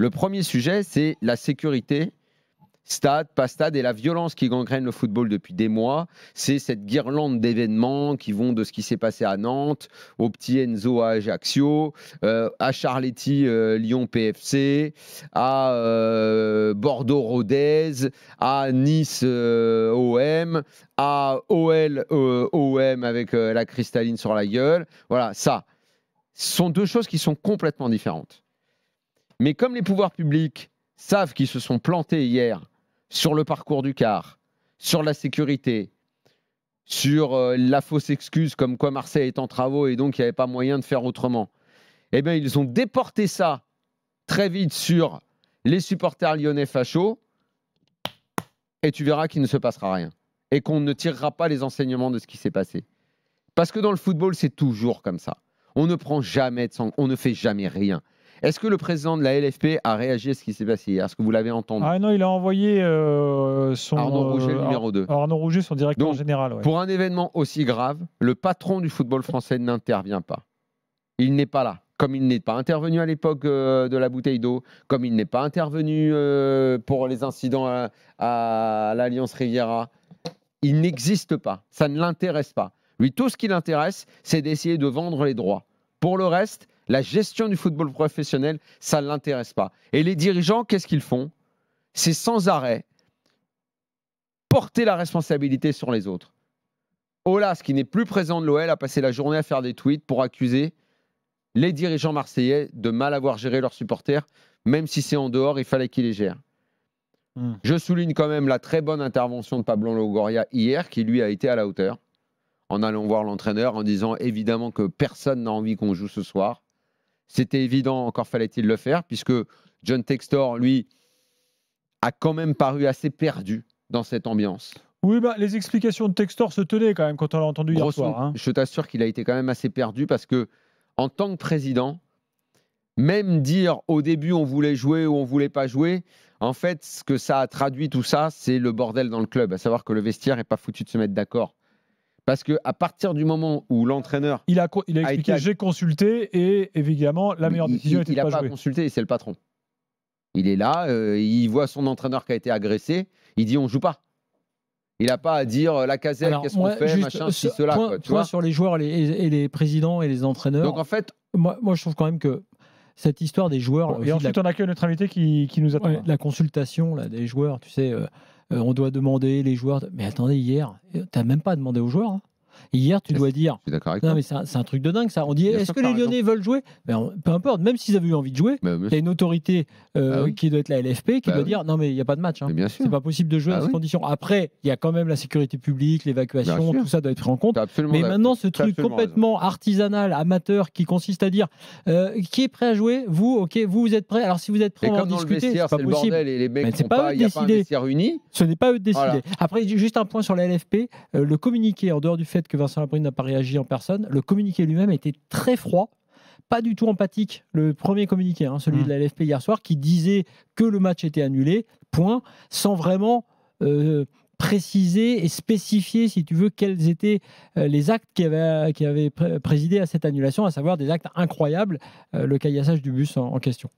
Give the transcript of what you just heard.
Le premier sujet, c'est la sécurité stade, pas stade, et la violence qui gangrène le football depuis des mois, c'est cette guirlande d'événements qui vont de ce qui s'est passé à Nantes, au petit Enzo à Ajaccio, euh, à Charletti, euh, Lyon PFC, à euh, Bordeaux Rodez, à Nice OM, à OL OM avec la cristalline sur la gueule. Voilà, ça. Ce sont deux choses qui sont complètement différentes. Mais comme les pouvoirs publics savent qu'ils se sont plantés hier sur le parcours du car, sur la sécurité, sur euh, la fausse excuse comme quoi Marseille est en travaux et donc il n'y avait pas moyen de faire autrement, eh bien ils ont déporté ça très vite sur les supporters lyonnais fachos et tu verras qu'il ne se passera rien et qu'on ne tirera pas les enseignements de ce qui s'est passé. Parce que dans le football, c'est toujours comme ça. On ne prend jamais de sang, on ne fait jamais rien. Est-ce que le président de la LFP a réagi à ce qui s'est passé hier Est-ce que vous l'avez entendu Ah non, il a envoyé euh, son. Arnaud euh, Rouget, numéro 2. Arnaud Rouget, son directeur général. Pour un événement aussi grave, le patron du football français n'intervient pas. Il n'est pas là. Comme il n'est pas intervenu à l'époque euh, de la bouteille d'eau, comme il n'est pas intervenu pour les incidents à, à l'Alliance Riviera, il n'existe pas. Ça ne l'intéresse pas. Lui, tout ce qui l'intéresse, c'est d'essayer de vendre les droits. Pour le reste, la gestion du football professionnel, ça ne l'intéresse pas. Et les dirigeants, qu'est-ce qu'ils font C'est sans arrêt porter la responsabilité sur les autres. ce qui n'est plus présent de l'OL, a passé la journée à faire des tweets pour accuser les dirigeants marseillais de mal avoir géré leurs supporters, même si c'est en dehors, il fallait qu'ils les gèrent. Hmm. Je souligne quand même la très bonne intervention de Pablo Logoria hier, qui lui a été à la hauteur, en allant voir l'entraîneur, en disant évidemment que personne n'a envie qu'on joue ce soir. C'était évident, encore fallait-il le faire, puisque John Textor, lui, a quand même paru assez perdu dans cette ambiance. Oui, bah, les explications de Textor se tenaient quand même quand on l'a entendu hier soir. Hein. Je t'assure qu'il a été quand même assez perdu parce que, en tant que président, même dire au début on voulait jouer ou on voulait pas jouer, en fait, ce que ça a traduit tout ça, c'est le bordel dans le club. À savoir que le vestiaire n'est pas foutu de se mettre d'accord. Parce que à partir du moment où l'entraîneur. Il a, expliqué j'ai consulté et évidemment, la meilleure décision était de pas Il n'a pas consulté c'est le patron. Il est là, euh, il voit son entraîneur qui a été agressé, il dit on joue pas. Il n'a pas à dire euh, la caserne, qu'est-ce qu'on fait, machin, ce, cela. tu vois sur les joueurs et, les présidents et les entraîneurs. Donc en fait, moi, moi je trouve quand même que cette histoire des joueurs. Euh, et ensuite, on accueille notre invité qui, nous attend. la consultation là, des joueurs, tu sais. Euh, on doit demander les joueurs. Mais attendez, hier, euh, t'as même pas demandé aux joueurs. Hein. Hier, tu dois dire. d'accord avec Non, mais c'est un, truc de dingue, ça. On dit est-ce que les Lyonnais veulent jouer ben, Peu importe, même s'ils avaient eu envie de jouer, il y a une autorité euh, bah qui doit être la LFP qui bah doit dire non, mais il n'y a pas de match. hein. C'est pas possible de jouer bah dans ces conditions. Après, il y a quand même la sécurité publique, l'évacuation, tout ça doit être pris en compte. Mais maintenant, ce truc complètement artisanal, amateur, qui consiste à dire euh, qui est prêt à jouer Vous, ok, vous, vous êtes prêt Alors si vous êtes prêt, à en discuter. C'est pas possible. Mais c'est pas eux de Ce n'est pas eux de décider. Après, juste un point sur la LFP. Euh, le communiqué, en dehors du fait que Vincent Labrune n'a pas réagi en personne, le communiqué lui-même était très froid, pas du tout empathique. Le premier communiqué, hein, celui mmh. de la LFP hier soir, qui disait que le match était annulé, point, sans vraiment euh, préciser et spécifier, si tu veux, quels étaient euh, les actes qui avaient, présidé à cette annulation, à savoir des actes incroyables, euh, le caillassage du bus en question.